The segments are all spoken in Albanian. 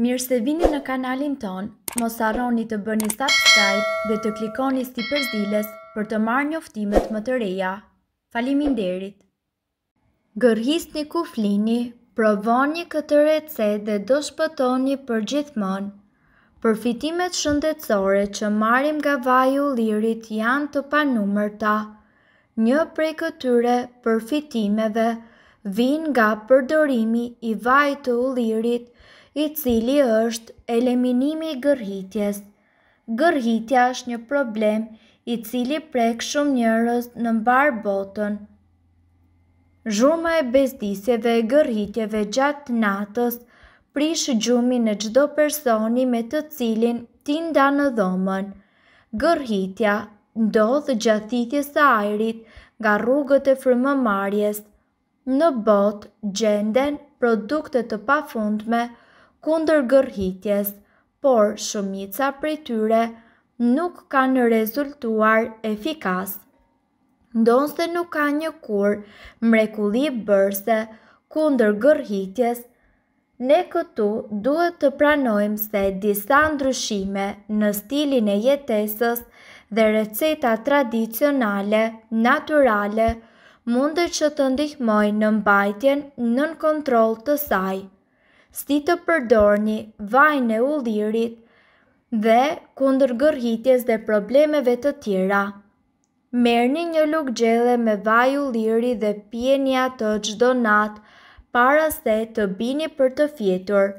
Mirë se vini në kanalin ton, mos arroni të bëni subscribe dhe të klikoni si përzdiles për të marrë njoftimet më të reja. Falimin derit! Gërhis një kuflini, provoni këtë recet dhe do shpëtoni për gjithmonë. Përfitimet shëndetsore që marim nga u lirit janë të panumërta. Një prej këtyre përfitimeve vinë nga përdorimi i vaj të u lirit i cili është eliminimi i gërhitjes. Gërhitja është një problem i cili prek shumë njërës në mbarë botën. Zhurma e bezdisje e gërhitjeve gjatë natës prishë gjumi në gjdo personi me të cilin tinda në dhomën. Gërhitja ndodhë gjathitjes së ajrit nga rrugët e frëmë marjes. Në botë gjenden produktet të pafundme, kundër gërhitjes, por shumica prej tyre nuk ka në rezultuar efikas. Ndonës dhe nuk ka një kur mrekulli bërse kundër gërhitjes, Ne këtu duhet të pranojmë se disa ndryshime në stilin e jetesës dhe receta tradicionale, naturale, mundet që të ndihmojnë në mbajtjen në kontrol të saj si të përdorni vajnë e ullirit dhe kundër gërhitjes dhe problemeve të tjera. Merni një luk gjele me vaj ulliri dhe pjenja të gjdo natë para se të bini për të fjetur.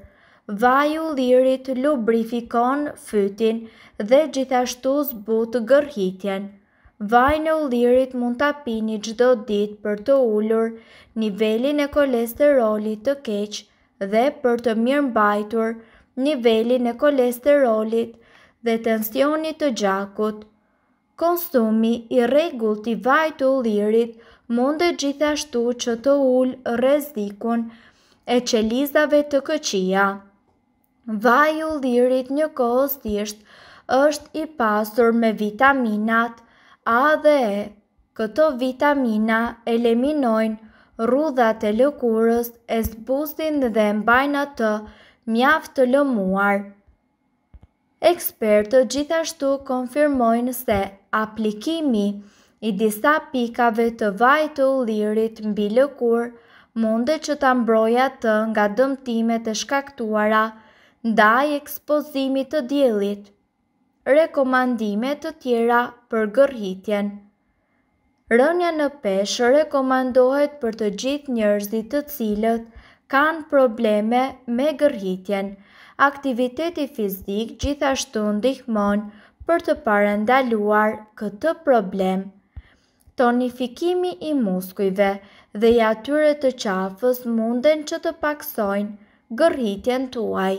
Vaj ullirit lubrifikon fytin dhe gjithashtu zbut gërhitjen. Vaj në ullirit mund të apini gjdo dit për të ullur nivelin e kolesterolit të keqë dhe për të mirë mbajtur nivelin e kolesterolit dhe tensionit të gjakut. Konsumi i regull të vajt u lirit mund dhe gjithashtu që të ullë rezikun e qelizave të këqia. Vaj u lirit një kohës tisht është i pasur me vitaminat A dhe E. Këto vitamina eliminojnë rudhat e lëkurës e zbustin dhe mbajnë atë mjaft të lëmuar. Ekspertë gjithashtu konfirmojnë se aplikimi i disa pikave të vaj të ullirit mbi lëkur mundet që të ambroja të nga dëmtimet e shkaktuara ndaj ekspozimit të djelit. Rekomandimet të tjera për gërhitjen Rënja në peshë rekomandohet për të gjithë njerëzit të cilët kanë probleme me gërhitjen. Aktiviteti fizik gjithashtu ndihmon për të parandaluar këtë problem. Tonifikimi i muskujve dhe i atyre të qafës munden që të paksojnë gërhitjen tuaj.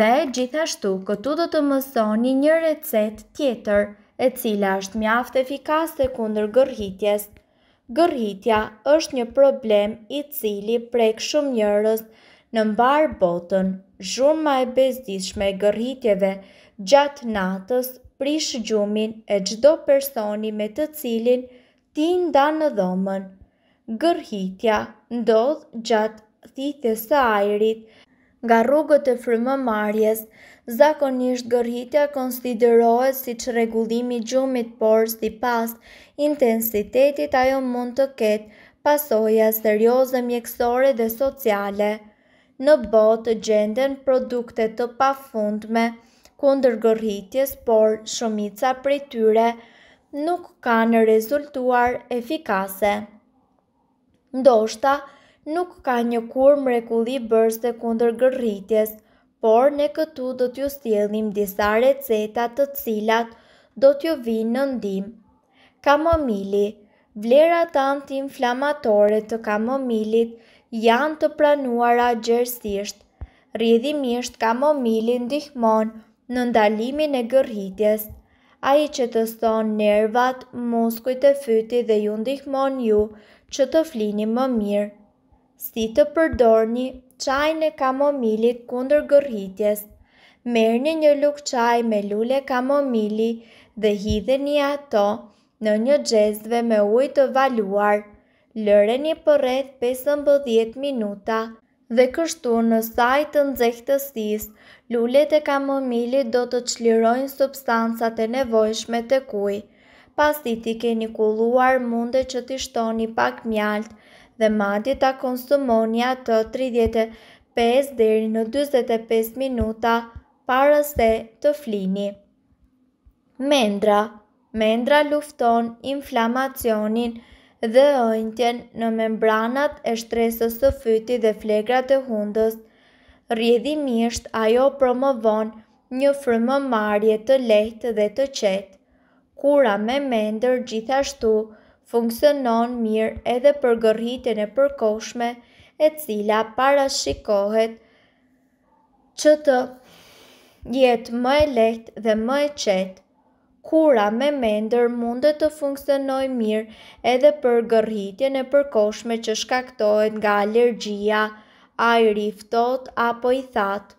Dhe gjithashtu këtu do të mësoni një recet tjetër e cila është mjaft efikase kundër gërhitjes. Gërhitja është një problem i cili prek shumë njërës në mbarë botën. Shumë ma e bezdishme e gërhitjeve gjatë natës prish gjumin e gjdo personi me të cilin ti nda në dhomën. Gërhitja ndodh gjatë thithjes së ajrit Nga rrugët e frymë marjes, zakonisht gërhitja konsiderohet si që regullimi gjumit por si pas intensitetit ajo mund të ketë pasoja serioze mjekësore dhe sociale. Në botë gjenden produkte të pafundme kundër gërhitjes, por shumica prej tyre nuk kanë rezultuar efikase. Ndoshta, nështë, nuk ka një kur mrekulli bërës të kunder gërritjes, por ne këtu do t'ju stjelim disa receta të cilat do t'ju vinë në ndim. Kamomili Vlera të antiinflamatore të kamomilit janë të pranuara gjersisht. Rjedhimisht kamomili ndihmon në ndalimin e gërritjes. A i që të stonë nervat, muskujt e fyti dhe ju ndihmon ju që të flini më mirë si të përdorni qaj e kamomilit kundër gërritjes. Merni një lukë qaj me lule kamomili dhe hidheni ato në një gjestve me ujtë të valuar. Lëreni për rreth 15 minuta dhe kështu në sajtë të nxehtësisë, lulet e kamomilit do të qlirojnë substancat e nevojshme të kuj. Pasi ti keni kulluar, mundet që t'i shtoni pak mjalt dhe madje ta konsumonja të 35 deri në 25 minuta para se të flini. Mendra Mendra lufton inflamacionin dhe ëntjen në membranat e shtresës të fyti dhe flegrat e hundës. Rjedhimisht ajo promovon një frëmë marje të lehtë dhe të qetë. Kura me mendër gjithashtu, funksionon mirë edhe për gërritin e përkoshme e cila parashikohet që të jetë më e lehtë dhe më e qetë, kura me mender mundet të funksionoj mirë edhe për gërritje në përkoshme që shkaktohet nga alergjia, ajri i riftot apo i thatë.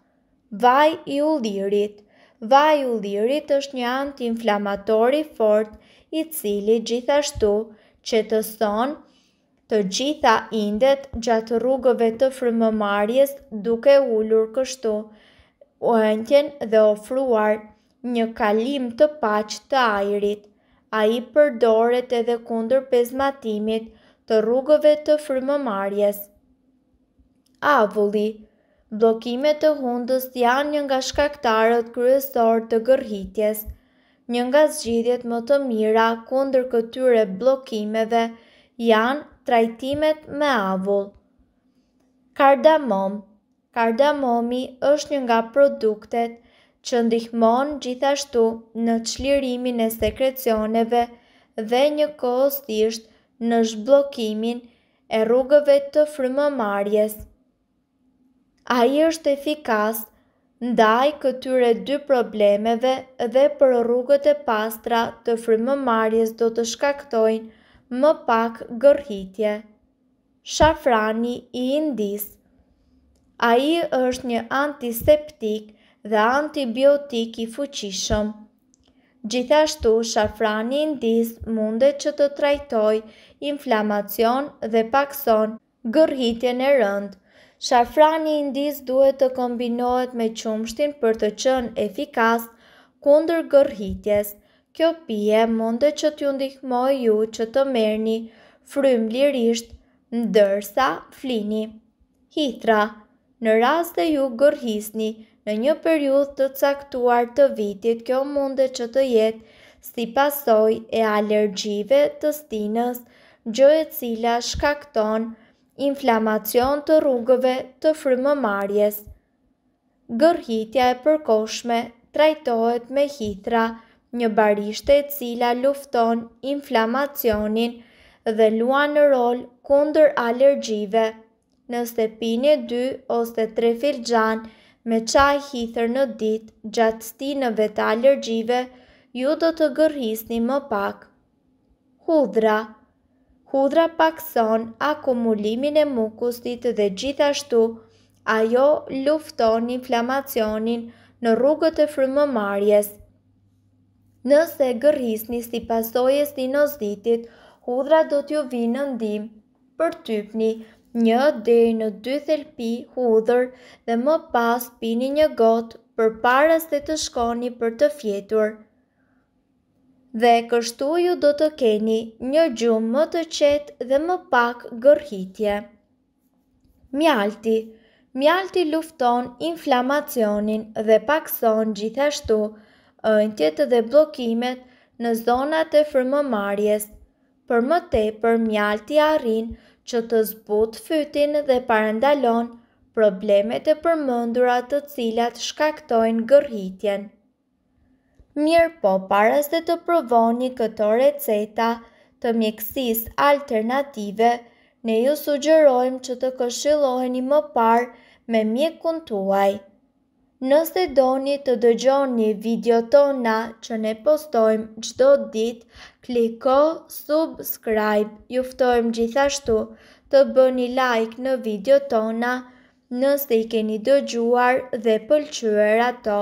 Vaj i ullirit Vaj i ullirit është një antiinflamatori fort i cili gjithashtu që të sonë të gjitha indet gjatë rrugëve të frëmëmarjes duke ullur kështu, u entjen dhe ofruar një kalim të pach të ajrit, a i përdoret edhe kunder pezmatimit të rrugëve të frëmëmarjes. Avulli Blokimet të hundës janë një nga shkaktarët kryesor të gërhitjes, një nga zgjidhjet më të mira kundër këtyre blokimeve janë trajtimet me avull. Kardamom Kardamomi është një nga produktet që ndihmon gjithashtu në qlirimin e sekrecioneve dhe një kohës në zhblokimin e rrugëve të frymëmarjes. A i është efikast ndaj këtyre dy problemeve dhe për rrugët e pastra të frimë marjes do të shkaktojnë më pak gërhitje. Shafrani i indis A i është një antiseptik dhe antibiotik i fuqishëm. Gjithashtu, shafrani i indis mundet që të trajtoj inflamacion dhe pakson gërhitje në rëndë. Shafrani i ndiz duhet të kombinohet me qumshtin për të qënë efikas kundër gërhitjes. Kjo pije mund të që t'ju ndihmoj ju që të merni frym lirisht ndërsa flini. Hitra Në rast dhe ju gërhisni në një periud të caktuar të vitit, kjo mund që të jetë si pasoj e alergjive të stinës, gjë e cila shkakton inflamacion të rrugëve të marjes Gërhitja e përkoshme trajtohet me hitra, një barishte e cila lufton inflamacionin dhe luan në rol kundër alergjive. Nëse pini 2 ose 3 filxhan me çaj hithër në ditë gjatë stinëve të alergjive, ju do të gërhisni më pak. Hudra hudra pakson akumulimin e mukusit dhe gjithashtu ajo lufton inflamacionin në rrugët e frymëmarjes. Nëse gërrisni si pasojë e sinozitit, hudra do t'ju vinë në ndim. Përtypni 1 deri në 2 thelpi hudhër dhe më pas pini një gotë përpara se të shkoni për të fjetur dhe kështu ju do të keni një gjumë më të qetë dhe më pak gërhitje. Mjalti Mjalti lufton inflamacionin dhe pakson gjithashtu ëntjet dhe blokimet në zonat e frëmëmarjes. Për më te për mjalti arrin që të zbut fytin dhe parendalon problemet e përmëndurat të cilat shkaktojnë gërhitjen mirë po para se të provoni këto receta të mjekësis alternative, ne ju sugjerojmë që të këshilloheni më parë me mjekun tuaj. Nëse doni të dëgjoni video tona që ne postojmë gjdo dit, kliko subscribe, juftojmë gjithashtu të bëni like në video tona nëse i keni dëgjuar dhe pëlqyër ato.